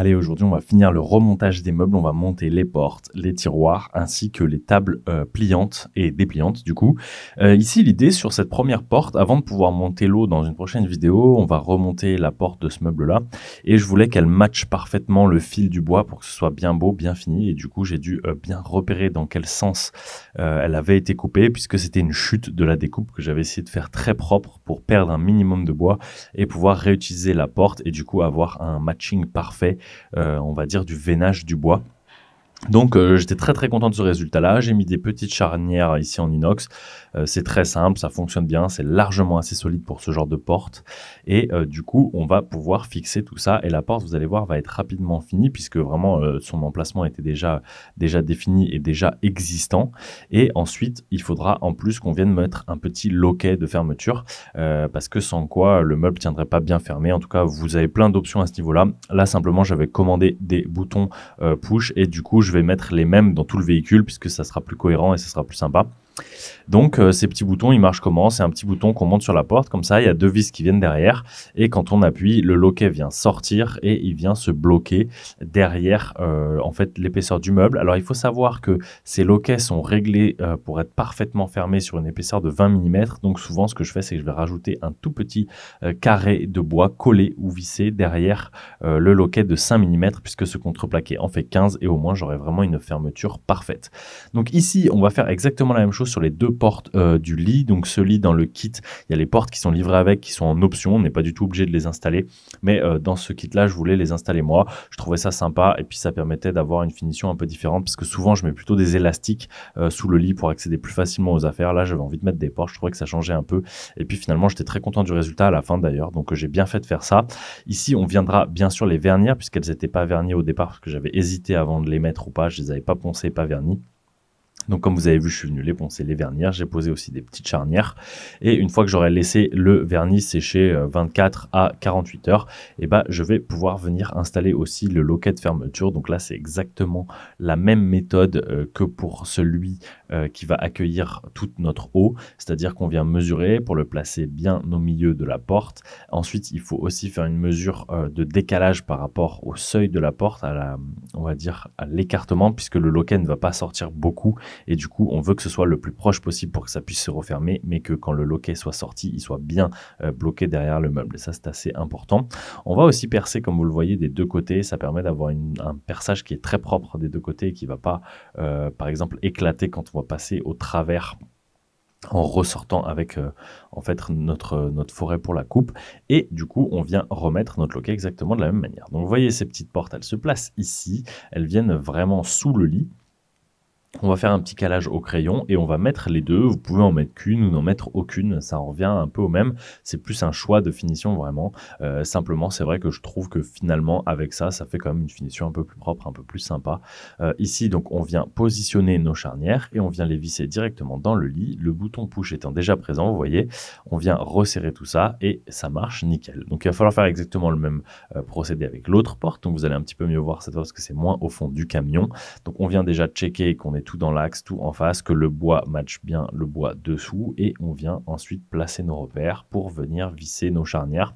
Allez, aujourd'hui, on va finir le remontage des meubles. On va monter les portes, les tiroirs, ainsi que les tables euh, pliantes et dépliantes, du coup. Euh, ici, l'idée sur cette première porte, avant de pouvoir monter l'eau dans une prochaine vidéo, on va remonter la porte de ce meuble-là. Et je voulais qu'elle matche parfaitement le fil du bois pour que ce soit bien beau, bien fini. Et du coup, j'ai dû euh, bien repérer dans quel sens elle avait été coupée, puisque c'était une chute de la découpe que j'avais essayé de faire très propre pour perdre un minimum de bois et pouvoir réutiliser la porte et du coup avoir un matching parfait euh, on va dire, du veinage du bois. Donc euh, j'étais très très content de ce résultat-là. J'ai mis des petites charnières ici en inox. Euh, c'est très simple, ça fonctionne bien, c'est largement assez solide pour ce genre de porte. Et euh, du coup, on va pouvoir fixer tout ça. Et la porte, vous allez voir, va être rapidement finie puisque vraiment son emplacement était déjà déjà défini et déjà existant. Et ensuite, il faudra en plus qu'on vienne mettre un petit loquet de fermeture parce que sans quoi le meuble tiendrait pas bien fermé. En tout cas, vous avez plein d'options à ce niveau-là. Là simplement, j'avais commandé des boutons push et du coup, je je vais mettre les mêmes dans tout le véhicule puisque ça sera plus cohérent et ça sera plus sympa. Donc euh, ces petits boutons, ils marchent comment C'est un petit bouton qu'on monte sur la porte, comme ça il y a deux vis qui viennent derrière et quand on appuie, le loquet vient sortir et il vient se bloquer derrière euh, en fait l'épaisseur du meuble. Alors il faut savoir que ces loquets sont réglés euh, pour être parfaitement fermés sur une épaisseur de 20 mm. Donc souvent ce que je fais, c'est que je vais rajouter un tout petit carré de bois collé ou vissé derrière le loquet de 5 mm puisque ce contreplaqué en fait 15 et au moins j'aurai vraiment une fermeture parfaite. Donc ici, on va faire exactement la même chose sur les deux portes euh, du lit. Donc ce lit dans le kit, il y a les portes qui sont livrées avec, qui sont en option. On n'est pas du tout obligé de les installer. Mais euh, dans ce kit-là, je voulais les installer moi. Je trouvais ça sympa et puis ça permettait d'avoir une finition un peu différente parce que souvent je mets plutôt des élastiques euh, sous le lit pour accéder plus facilement aux affaires. Là, j'avais envie de mettre des portes. Je trouvais que ça changeait un peu. Et puis finalement, j'étais très content du résultat à la fin d'ailleurs. Donc j'ai bien fait de faire ça. Ici, on viendra bien sûr les vernir hein, puisqu'elles n'étaient pas vernies au départ parce que j'avais hésité avant de les mettre ou pas. Je les avais pas poncées, pas vernies. Donc comme vous avez vu, je suis venu les poncer les vernières, j'ai posé aussi des petites charnières. Et une fois que j'aurai laissé le vernis sécher 24 euh, à 48 heures, eh ben, je vais pouvoir venir installer aussi le loquet de fermeture. Donc là, c'est exactement la même méthode euh, que pour celui euh, qui va accueillir toute notre eau, c'est-à-dire qu'on vient mesurer pour le placer bien au milieu de la porte. Ensuite, il faut aussi faire une mesure de décalage par rapport au seuil de la porte, à la, on va dire à l'écartement, puisque le loquet ne va pas sortir beaucoup et du coup, on veut que ce soit le plus proche possible pour que ça puisse se refermer, mais que quand le loquet soit sorti, il soit bien euh, bloqué derrière le meuble. Et ça, c'est assez important. On va aussi percer, comme vous le voyez, des deux côtés. Ça permet d'avoir un perçage qui est très propre des deux côtés qui ne va pas, euh, par exemple, éclater quand on va passer au travers en ressortant avec euh, en fait notre, notre forêt pour la coupe et du coup on vient remettre notre loquet exactement de la même manière. Donc vous voyez ces petites portes, elles se placent ici, elles viennent vraiment sous le lit on va faire un petit calage au crayon et on va mettre les deux. Vous pouvez en mettre qu'une ou n'en mettre aucune, ça en revient un peu au même. C'est plus un choix de finition vraiment. Euh, simplement, c'est vrai que je trouve que finalement avec ça, ça fait quand même une finition un peu plus propre, un peu plus sympa. Euh, ici, donc, on vient positionner nos charnières et on vient les visser directement dans le lit. Le bouton push étant déjà présent, vous voyez, on vient resserrer tout ça et ça marche nickel. Donc, il va falloir faire exactement le même euh, procédé avec l'autre porte. Donc, vous allez un petit peu mieux voir cette fois parce que c'est moins au fond du camion. Donc, on vient déjà checker qu'on est tout dans l'axe, tout en face, que le bois matche bien le bois dessous et on vient ensuite placer nos repères pour venir visser nos charnières.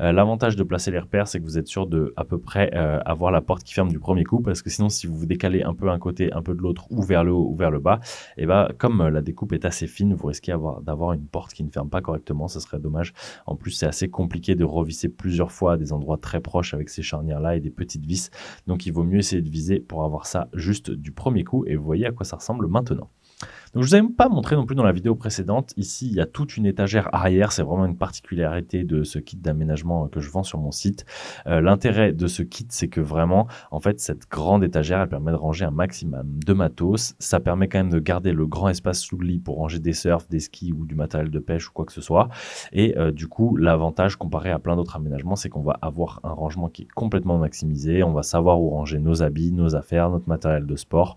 Euh, l'avantage de placer les repères, c'est que vous êtes sûr de à peu près euh, avoir la porte qui ferme du premier coup parce que sinon, si vous vous décalez un peu un côté, un peu de l'autre ou vers le haut ou vers le bas, et eh bah, ben, comme euh, la découpe est assez fine, vous risquez d'avoir une porte qui ne ferme pas correctement, ce serait dommage. En plus, c'est assez compliqué de revisser plusieurs fois des endroits très proches avec ces charnières là et des petites vis, donc il vaut mieux essayer de viser pour avoir ça juste du premier coup et vous voyez à quoi ça ressemble maintenant. Donc je vous avais pas montré non plus dans la vidéo précédente. Ici, il y a toute une étagère arrière. C'est vraiment une particularité de ce kit d'aménagement euh, que je vends sur mon site. Euh, l'intérêt de ce kit, c'est que vraiment, en fait, cette grande étagère, elle permet de ranger un maximum de matos. Ça permet quand même de garder le grand espace sous le lit pour ranger des surfs, des skis ou du matériel de pêche ou quoi que ce soit. Et euh, du coup, l'avantage comparé à plein d'autres aménagements, c'est qu'on va avoir un rangement qui est complètement maximisé. On va savoir où ranger nos habits, nos affaires, notre matériel de sport,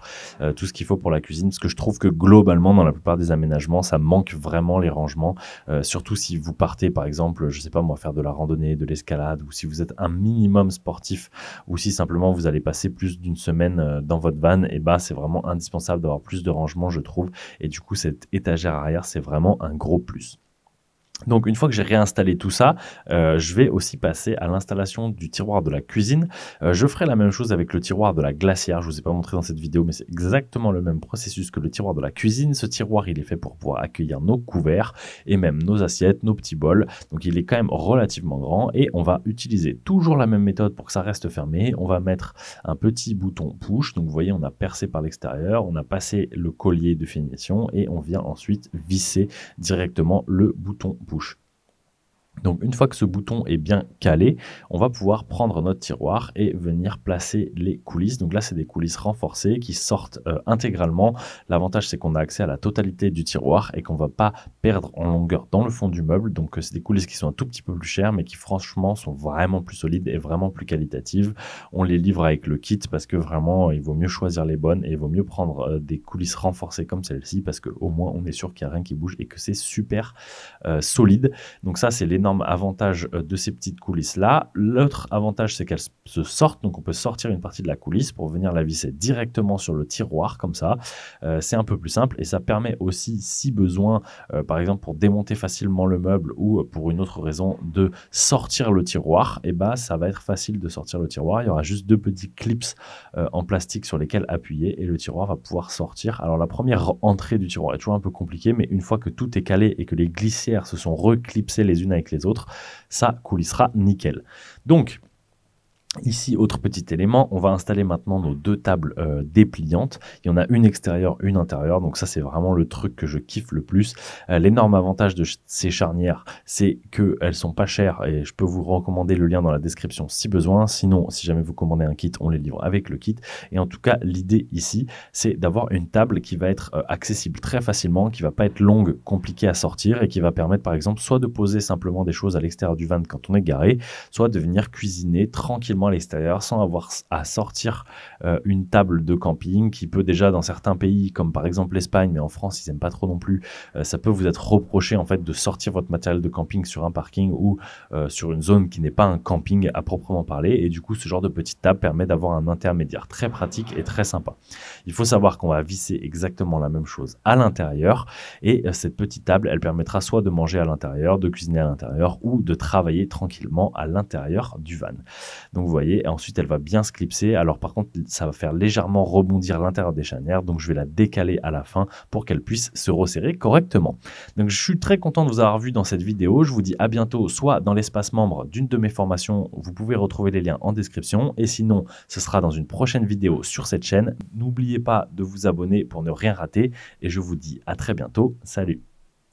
tout ce qu'il faut pour la cuisine. Parce que je trouve que globalement, globalement, dans la plupart des aménagements, ça manque vraiment les rangements. Euh, surtout si vous partez, par exemple, je sais pas moi, faire de la randonnée, de l'escalade, ou si vous êtes un minimum sportif, ou si simplement vous allez passer plus d'une semaine euh, dans votre van, et eh bah ben, c'est vraiment indispensable d'avoir plus de rangements, je trouve. Et du coup, cette étagère arrière, c'est vraiment un gros plus. Donc une fois que j'ai réinstallé tout ça, euh, je vais aussi passer à l'installation du tiroir de la cuisine. Euh, je ferai la même chose avec le tiroir de la glacière. Je vous ai pas montré dans cette vidéo, mais c'est exactement le même processus que le tiroir de la cuisine. Ce tiroir, il est fait pour pouvoir accueillir nos couverts et même nos assiettes, nos petits bols. Donc il est quand même relativement grand et on va utiliser toujours la même méthode pour que ça reste fermé. On va mettre un petit bouton push. Donc vous voyez, on a percé par l'extérieur, on a passé le collier de finition et on vient ensuite visser directement le bouton bouche. Donc une fois que ce bouton est bien calé, on va pouvoir prendre notre tiroir et venir placer les coulisses. Donc là, c'est des coulisses renforcées qui sortent euh, intégralement. L'avantage, c'est qu'on a accès à la totalité du tiroir et qu'on va pas perdre en longueur dans le fond du meuble. Donc euh, c'est des coulisses qui sont un tout petit peu plus chères, mais qui franchement sont vraiment plus solides et vraiment plus qualitatives. On les livre avec le kit parce que vraiment, il vaut mieux choisir les bonnes et il vaut mieux prendre euh, des coulisses renforcées comme celle-ci parce qu'au moins, on est sûr qu'il n'y a rien qui bouge et que c'est super solide. Donc ça, c'est l'énorme avantage euh, de ces petites coulisses-là. L'autre avantage, c'est qu'elles se sortent, donc on peut sortir une partie de la coulisse pour venir la visser directement sur le tiroir, comme ça. Euh, c'est un peu plus simple et ça permet aussi, si besoin, euh, par exemple pour démonter facilement le meuble ou pour une autre raison, de sortir le tiroir, et eh bah ben, ça va être facile de sortir le tiroir. Il y aura juste deux petits clips en plastique sur lesquels appuyer et le tiroir va pouvoir sortir. Alors la première entrée du tiroir est toujours un peu compliquée, mais une fois que tout est calé et que les glissières se sont reclipsées les unes avec les autres, autres. Ça coulissera nickel. Donc, Ici, autre petit élément, on va installer maintenant nos deux tables euh, dépliantes. Il y en a une extérieure, une intérieure. Donc ça, c'est vraiment le truc que je kiffe le plus. Euh, l'énorme avantage de ces charnières, c'est qu'elles sont pas chères et je peux vous recommander le lien dans la description si besoin. Sinon, si jamais vous commandez un kit, on les livre avec le kit. Et en tout cas, l'idée ici, c'est d'avoir une table qui va être euh, accessible très facilement, qui va pas être longue, compliquée à sortir et qui va permettre, par exemple, soit de poser simplement des choses à l'extérieur du van quand on est garé, soit de venir cuisiner tranquillement à l'extérieur sans avoir à sortir euh, une table de camping qui peut déjà dans certains pays, comme par exemple l'Espagne, mais en France ils aiment pas trop non plus, euh, ça peut vous être reproché en fait de sortir votre matériel de camping sur un parking ou euh, sur une zone qui n'est pas un camping à proprement parler. Et du coup, ce genre de petite table permet d'avoir un intermédiaire très pratique et très sympa. Il faut savoir qu'on va visser exactement la même chose à l'intérieur et cette petite table, elle permettra soit de manger à l'intérieur, de cuisiner à l'intérieur ou de travailler tranquillement à l'intérieur du van. Donc et ensuite, elle va bien se clipser. Alors, par contre, ça va faire légèrement rebondir l'intérieur des chanières. Donc, je vais la décaler à la fin pour qu'elle puisse se resserrer correctement. Donc, je suis très content de vous avoir vu dans cette vidéo. Je vous dis à bientôt, soit dans l'espace membre d'une de mes formations. Vous pouvez retrouver les liens en description. Et sinon, ce sera dans une prochaine vidéo sur cette chaîne. N'oubliez pas de vous abonner pour ne rien rater. Et je vous dis à très bientôt. Salut